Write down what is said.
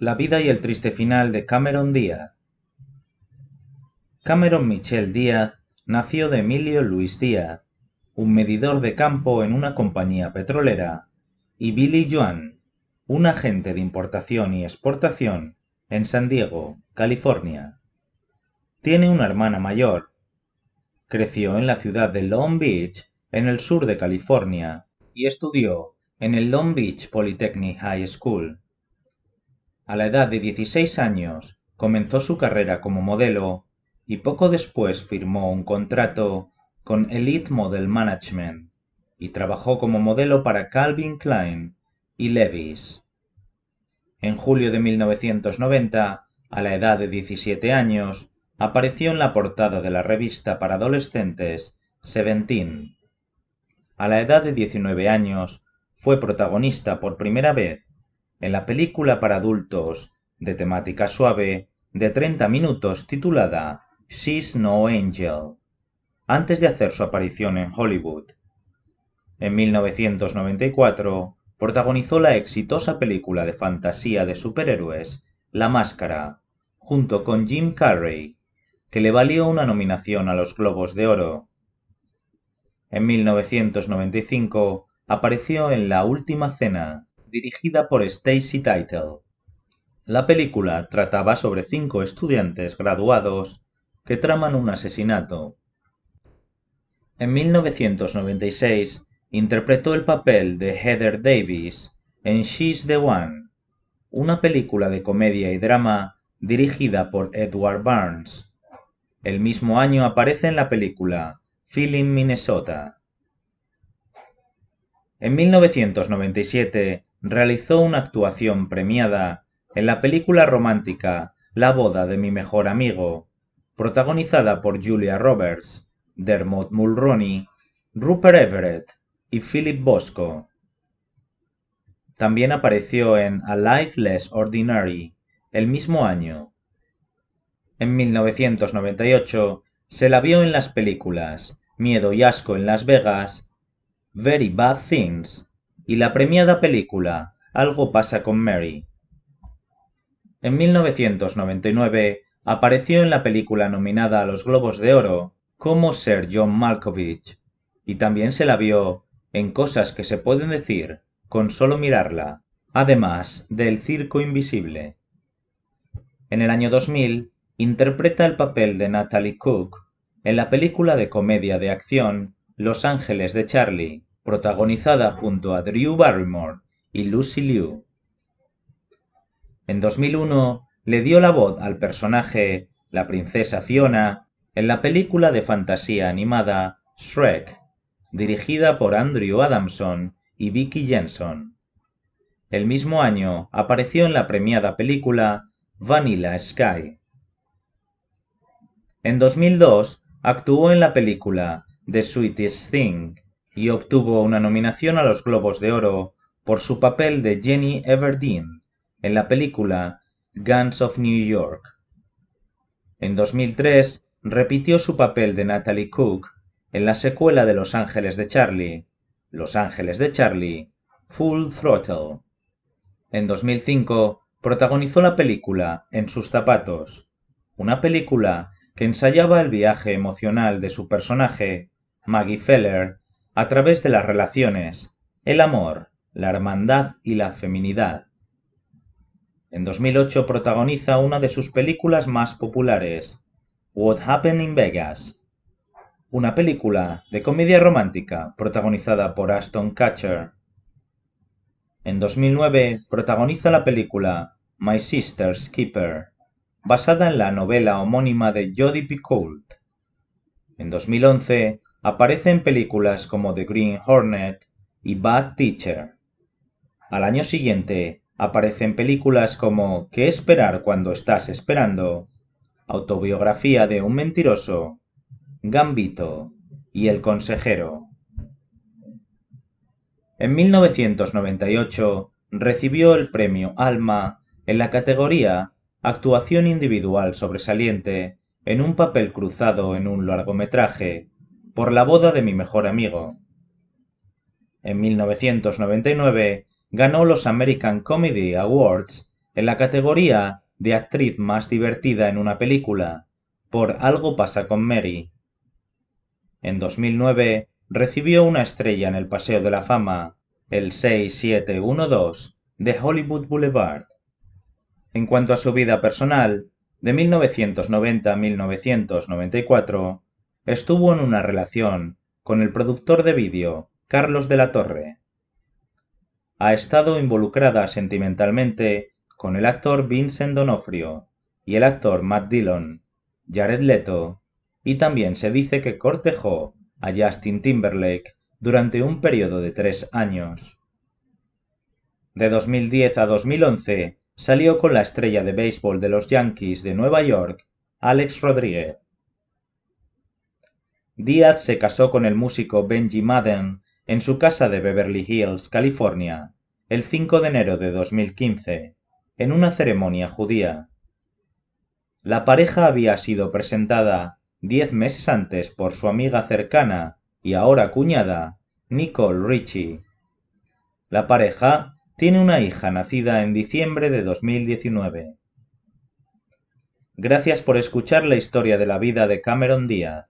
La vida y el triste final de Cameron Díaz. Cameron Michel Díaz nació de Emilio Luis Díaz, un medidor de campo en una compañía petrolera, y Billy Joan, un agente de importación y exportación en San Diego, California. Tiene una hermana mayor. Creció en la ciudad de Long Beach, en el sur de California, y estudió en el Long Beach Polytechnic High School. A la edad de 16 años comenzó su carrera como modelo y poco después firmó un contrato con Elite Model Management y trabajó como modelo para Calvin Klein y Levi's. En julio de 1990, a la edad de 17 años, apareció en la portada de la revista para adolescentes Seventeen. A la edad de 19 años, fue protagonista por primera vez en la película para adultos de temática suave de 30 minutos titulada She's No Angel, antes de hacer su aparición en Hollywood. En 1994 protagonizó la exitosa película de fantasía de superhéroes La Máscara, junto con Jim Carrey, que le valió una nominación a los Globos de Oro. En 1995 apareció en La Última Cena, dirigida por Stacy Title. La película trataba sobre cinco estudiantes graduados que traman un asesinato. En 1996 interpretó el papel de Heather Davis en She's the One, una película de comedia y drama dirigida por Edward Burns. El mismo año aparece en la película Feeling Minnesota. En 1997 realizó una actuación premiada en la película romántica La boda de mi mejor amigo, protagonizada por Julia Roberts, Dermot Mulroney, Rupert Everett y Philip Bosco. También apareció en A Life Less Ordinary el mismo año. En 1998 se la vio en las películas Miedo y Asco en Las Vegas, Very Bad Things y la premiada película Algo pasa con Mary. En 1999 apareció en la película nominada a los Globos de Oro como Sir John Malkovich, y también se la vio en Cosas que se pueden decir con solo mirarla, además del Circo Invisible. En el año 2000 interpreta el papel de Natalie Cook en la película de comedia de acción Los Ángeles de Charlie, protagonizada junto a Drew Barrymore y Lucy Liu. En 2001 le dio la voz al personaje la princesa Fiona en la película de fantasía animada Shrek, dirigida por Andrew Adamson y Vicky Jensen. El mismo año apareció en la premiada película Vanilla Sky. En 2002 actuó en la película The Sweetest Thing y obtuvo una nominación a los Globos de Oro por su papel de Jenny Everdeen en la película Guns of New York. En 2003 repitió su papel de Natalie Cook en la secuela de Los Ángeles de Charlie, Los Ángeles de Charlie, Full Throttle. En 2005 protagonizó la película En sus zapatos, una película que ensayaba el viaje emocional de su personaje, Maggie Feller, a través de las relaciones, el amor, la hermandad y la feminidad. En 2008 protagoniza una de sus películas más populares, What Happened in Vegas, una película de comedia romántica protagonizada por Aston Catcher. En 2009 protagoniza la película My Sister's Keeper, basada en la novela homónima de Jodi Picoult. En 2011 Aparece en películas como The Green Hornet y Bad Teacher. Al año siguiente, aparece en películas como ¿Qué esperar cuando estás esperando? Autobiografía de un mentiroso, Gambito y El consejero. En 1998 recibió el premio Alma en la categoría Actuación individual sobresaliente en un papel cruzado en un largometraje por la boda de mi mejor amigo. En 1999 ganó los American Comedy Awards en la categoría de actriz más divertida en una película, por Algo pasa con Mary. En 2009 recibió una estrella en el Paseo de la Fama, el 6712 de Hollywood Boulevard. En cuanto a su vida personal, de 1990 a 1994, estuvo en una relación con el productor de vídeo Carlos de la Torre. Ha estado involucrada sentimentalmente con el actor Vincent Donofrio y el actor Matt Dillon, Jared Leto, y también se dice que cortejó a Justin Timberlake durante un periodo de tres años. De 2010 a 2011 salió con la estrella de béisbol de los Yankees de Nueva York, Alex Rodríguez. Díaz se casó con el músico Benji Madden en su casa de Beverly Hills, California, el 5 de enero de 2015, en una ceremonia judía. La pareja había sido presentada diez meses antes por su amiga cercana y ahora cuñada, Nicole Richie. La pareja tiene una hija nacida en diciembre de 2019. Gracias por escuchar la historia de la vida de Cameron Díaz.